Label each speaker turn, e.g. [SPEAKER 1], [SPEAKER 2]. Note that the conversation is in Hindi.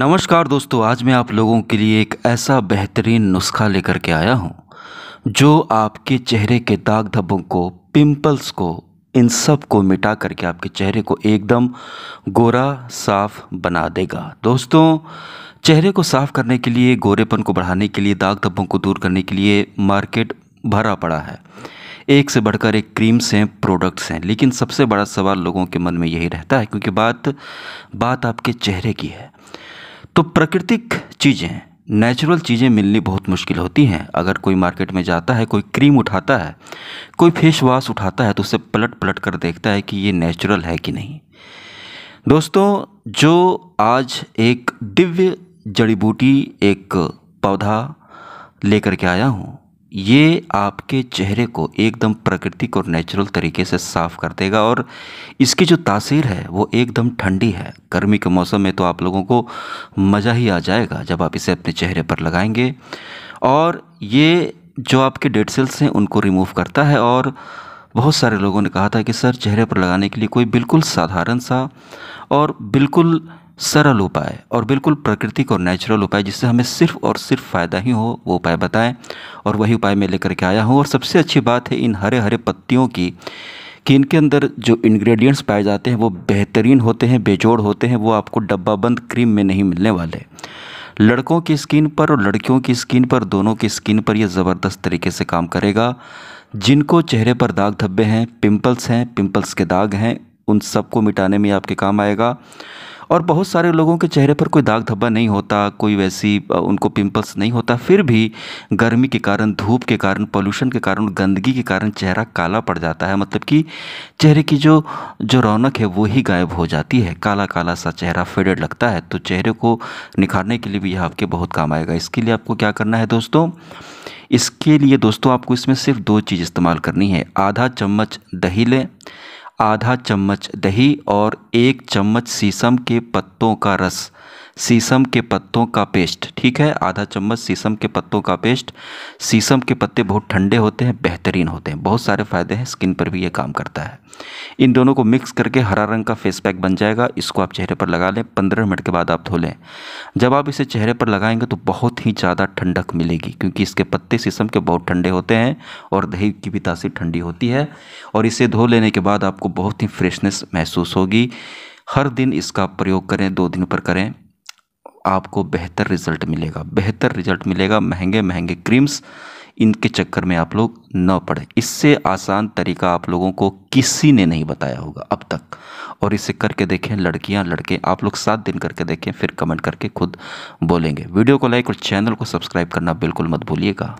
[SPEAKER 1] नमस्कार दोस्तों आज मैं आप लोगों के लिए एक ऐसा बेहतरीन नुस्खा लेकर के आया हूँ जो आपके चेहरे के दाग धब्बों को पिंपल्स को इन सब को मिटा करके आपके चेहरे को एकदम गोरा साफ बना देगा दोस्तों चेहरे को साफ करने के लिए गोरेपन को बढ़ाने के लिए दाग धब्बों को दूर करने के लिए मार्केट भरा पड़ा है एक से बढ़कर एक क्रीम्स हैं प्रोडक्ट्स हैं लेकिन सबसे बड़ा सवाल लोगों के मन में यही रहता है क्योंकि बात बात आपके चेहरे की है तो प्राकृतिक चीज़ें नेचुरल चीज़ें मिलनी बहुत मुश्किल होती हैं अगर कोई मार्केट में जाता है कोई क्रीम उठाता है कोई फेस वाश उठाता है तो उसे पलट पलट कर देखता है कि ये नेचुरल है कि नहीं दोस्तों जो आज एक दिव्य जड़ी बूटी एक पौधा लेकर के आया हूँ ये आपके चेहरे को एकदम प्राकृतिक और नेचुरल तरीके से साफ़ कर देगा और इसकी जो तासीर है वो एकदम ठंडी है गर्मी के मौसम में तो आप लोगों को मज़ा ही आ जाएगा जब आप इसे अपने चेहरे पर लगाएंगे और ये जो आपके डेड सेल्स हैं उनको रिमूव करता है और बहुत सारे लोगों ने कहा था कि सर चेहरे पर लगाने के लिए कोई बिल्कुल साधारण सा और बिल्कुल सरल उपाय और बिल्कुल प्राकृतिक और नेचुरल उपाय जिससे हमें सिर्फ और सिर्फ फ़ायदा ही हो वो उपाय बताएं और वही उपाय मैं लेकर के आया हूँ और सबसे अच्छी बात है इन हरे हरे पत्तियों की कि इनके अंदर जो इंग्रेडिएंट्स पाए जाते हैं वो बेहतरीन होते हैं बेजोड़ होते हैं वो आपको डब्बा बंद क्रीम में नहीं मिलने वाले लड़कों की स्किन पर और लड़कियों की स्किन पर दोनों की स्किन पर ये ज़बरदस्त तरीके से काम करेगा जिनको चेहरे पर दाग धब्बे हैं पिंपल्स हैं पिंपल्स के दाग हैं उन सबको मिटाने में आपके काम आएगा और बहुत सारे लोगों के चेहरे पर कोई दाग धब्बा नहीं होता कोई वैसी उनको पिंपल्स नहीं होता फिर भी गर्मी के कारण धूप के कारण पोल्यूशन के कारण गंदगी के कारण चेहरा काला पड़ जाता है मतलब कि चेहरे की जो जो रौनक है वो ही गायब हो जाती है काला काला सा चेहरा फेडेड लगता है तो चेहरे को निखारने के लिए भी यह आपके बहुत काम आएगा इसके लिए आपको क्या करना है दोस्तों इसके लिए दोस्तों आपको इसमें सिर्फ दो चीज़ इस्तेमाल करनी है आधा चम्मच दही लें आधा चम्मच दही और एक चम्मच शीशम के पत्तों का रस शीशम के पत्तों का पेस्ट ठीक है आधा चम्मच शीशम के पत्तों का पेस्ट शीशम के पत्ते बहुत ठंडे होते हैं बेहतरीन होते हैं बहुत सारे फ़ायदे हैं स्किन पर भी ये काम करता है इन दोनों को मिक्स करके हरा रंग का फेस पैक बन जाएगा इसको आप चेहरे पर लगा लें पंद्रह मिनट के बाद आप धो लें जब आप इसे चेहरे पर लगाएंगे तो बहुत ही ज़्यादा ठंडक मिलेगी क्योंकि इसके पत्ते शीशम के बहुत ठंडे होते हैं और दही की भी तासीर ठंडी होती है और इसे धो लेने के बाद आपको बहुत ही फ्रेशनेस महसूस होगी हर दिन इसका प्रयोग करें दो दिन पर करें आपको बेहतर रिजल्ट मिलेगा बेहतर रिजल्ट मिलेगा महंगे महंगे क्रीम्स इनके चक्कर में आप लोग न पड़े इससे आसान तरीका आप लोगों को किसी ने नहीं बताया होगा अब तक और इसे करके देखें लड़कियां लड़के आप लोग सात दिन करके देखें फिर कमेंट करके खुद बोलेंगे वीडियो को लाइक और चैनल को सब्सक्राइब करना बिल्कुल मत भूलिएगा